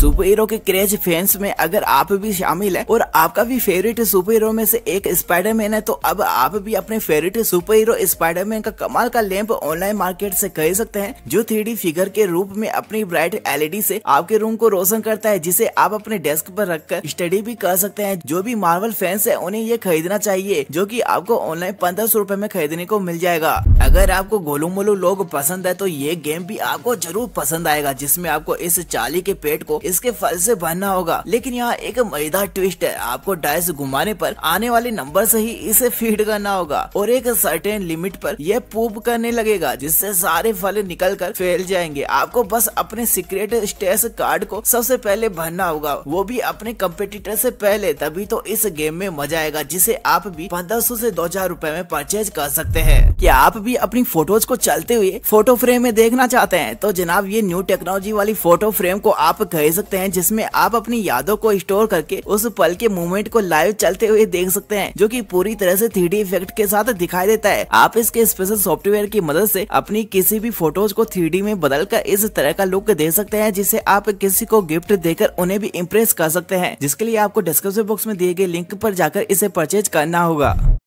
super superhero के craze fans में अगर आप भी शामिल है और आपका भी फेवरेट सुपर हीरो में से एक मैन है तो अब आप भी अपने फेवरेट सुपर हीरो मैन का कमाल का लैंप ऑनलाइन मार्केट से खरीद सकते हैं जो थ्री फिगर के रूप में अपनी ब्राइट एलईडी e से आपके रूम को रोशन करता है जिसे आप अपने डेस्क पर रखकर स्टडी भी कर सकते हैं जो भी मार्वल फैंस है उन्हें ये खरीदना चाहिए जो की आपको ऑनलाइन पंद्रह सौ रूपए में खरीदने को मिल जाएगा अगर आपको गोलू मोलू लोग पसंद है तो ये गेम भी आपको जरूर पसंद आएगा जिसमे आपको इस चाली के पेट को इसके फल से भरना होगा लेकिन यहाँ एक मजेदार ट्विस्ट है आपको डाइस घुमाने पर आने वाले नंबर से ही इसे फीड करना होगा और एक सर्टेन लिमिट पर यह पूप करने लगेगा जिससे सारे फल निकल कर फैल जाएंगे आपको बस अपने सीक्रेट स्टेस कार्ड को सबसे पहले भरना होगा वो भी अपने कम्पिटिटर से पहले तभी तो इस गेम में मजा आएगा जिसे आप भी पंद्रह सौ ऐसी दो हजार रूपए में परचेज कर सकते हैं क्या आप भी अपनी फोटोज को चलते हुए फोटो फ्रेम में देखना चाहते हैं तो जनाब ये न्यू टेक्नोलॉजी वाली फोटो फ्रेम को आप खरीद सकते हैं जिसमें आप अपनी यादों को स्टोर करके उस पल के मूवमेंट को लाइव चलते हुए देख सकते हैं जो की पूरी तरह से थ्री इफेक्ट के साथ दिखाई देता है आप इसके स्पेशल सॉफ्टवेयर की मदद से अपनी किसी भी फोटोज को थ्री में बदल कर इस तरह का लुक दे सकते हैं जिसे आप किसी को गिफ्ट देकर उन्हें भी इम्प्रेस कर सकते हैं जिसके लिए आपको डिस्क्रिप्शन बॉक्स में दिए गए लिंक पर जाकर इसे परचेज करना होगा